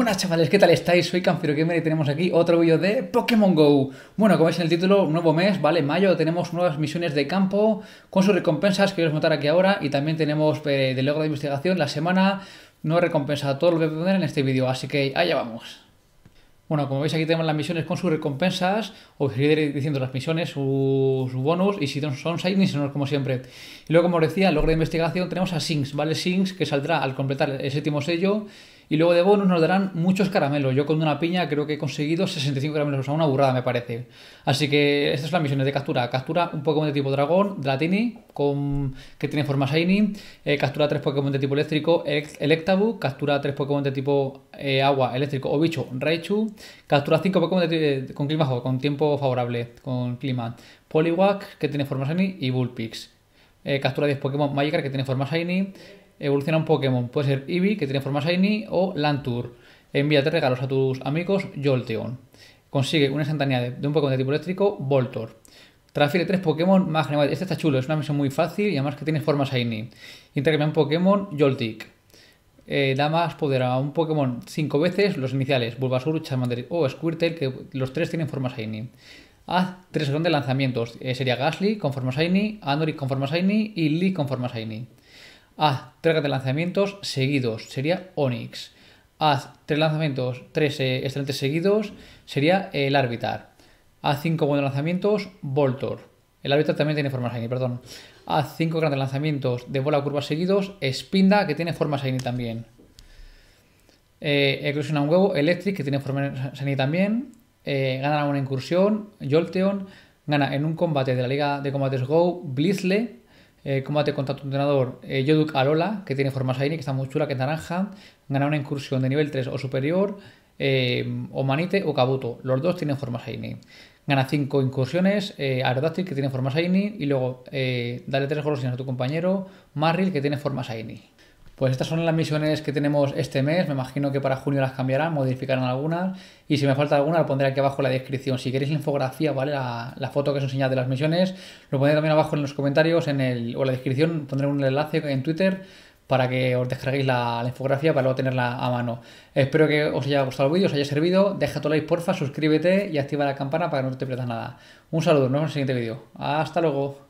¡Hola chavales, ¿qué tal estáis? Soy Canfiro Gamer y tenemos aquí otro vídeo de Pokémon GO. Bueno, como veis en el título, nuevo mes, ¿vale? mayo tenemos nuevas misiones de campo con sus recompensas que voy a montar aquí ahora y también tenemos eh, de logro de investigación la semana, nueva recompensa, todo lo que voy a poner en este vídeo, así que allá vamos. Bueno, como veis aquí tenemos las misiones con sus recompensas, os iré diciendo las misiones, sus bonus y si son side son, como siempre. Y luego como os decía, logro de investigación tenemos a Sinks, ¿vale? Sinks que saldrá al completar el séptimo sello y luego de bonus nos darán muchos caramelos. Yo con una piña creo que he conseguido 65 caramelos, o sea, una burrada me parece. Así que estas son las misiones de captura. Captura un Pokémon de tipo dragón, Dratini, con, que tiene forma Shiny. Eh, captura tres Pokémon de tipo eléctrico, Electabu. Captura tres Pokémon de tipo eh, agua, eléctrico o bicho, Raichu. Captura 5 Pokémon con clima con tiempo favorable, con clima. Poliwag, que tiene forma Shiny, y Bullpix. Eh, captura 10 Pokémon Magikarp, que tiene forma Shiny. Evoluciona un Pokémon, puede ser Eevee, que tiene forma Shiny, o Lantur. Envíate regalos a tus amigos Jolteon. Consigue una instantánea de, un Pokémon de tipo eléctrico, Voltor. Transfiere tres Pokémon más Este está chulo, es una misión muy fácil y además que tiene forma Shiny. Intercambia un Pokémon Joltik. Eh, da más poder a un Pokémon cinco veces los iniciales, Bulbasur, Charmander o Squirtle, que los tres tienen forma Shiny. Haz tres grandes lanzamientos. Eh, sería Gasly con forma Shiny, Andoric con forma Shiny y Lee con forma Shiny haz tres lanzamientos seguidos, sería Onyx. Haz tres lanzamientos, tres eh, seguidos, sería el Arbitar. Haz cinco buenos lanzamientos, Voltor. El Arbitar también tiene forma Shiny, perdón. Haz cinco grandes lanzamientos de bola curva seguidos, Spinda, que tiene forma Shiny también. Eh, a un huevo, Electric, que tiene forma Shiny también. Eh, gana una incursión, Jolteon. Gana en un combate de la Liga de Combates Go, Blizzle eh, combate contacta tu entrenador eh, Yoduk Alola, que tiene forma Saini, que está muy chula, que es naranja, gana una incursión de nivel 3 o superior, eh, o Manite o Kabuto, los dos tienen forma Saini. Gana 5 incursiones, eh, Aerodactyl que tiene forma Shiny, y luego eh, dale 3 golosinas a tu compañero, Marril que tiene forma Saini. Pues estas son las misiones que tenemos este mes. Me imagino que para junio las cambiarán, modificarán algunas. Y si me falta alguna, lo pondré aquí abajo en la descripción. Si queréis infografía, ¿vale? La, foto que os enseña de las misiones, lo pondré también abajo en los comentarios en el, o en la descripción. Pondré un enlace en Twitter para que os descarguéis la, la, infografía para luego tenerla a mano. Espero que os haya gustado el vídeo, os haya servido. Deja tu like, porfa, suscríbete y activa la campana para que no te pierdas nada. Un saludo, nos vemos en el siguiente vídeo. Hasta luego.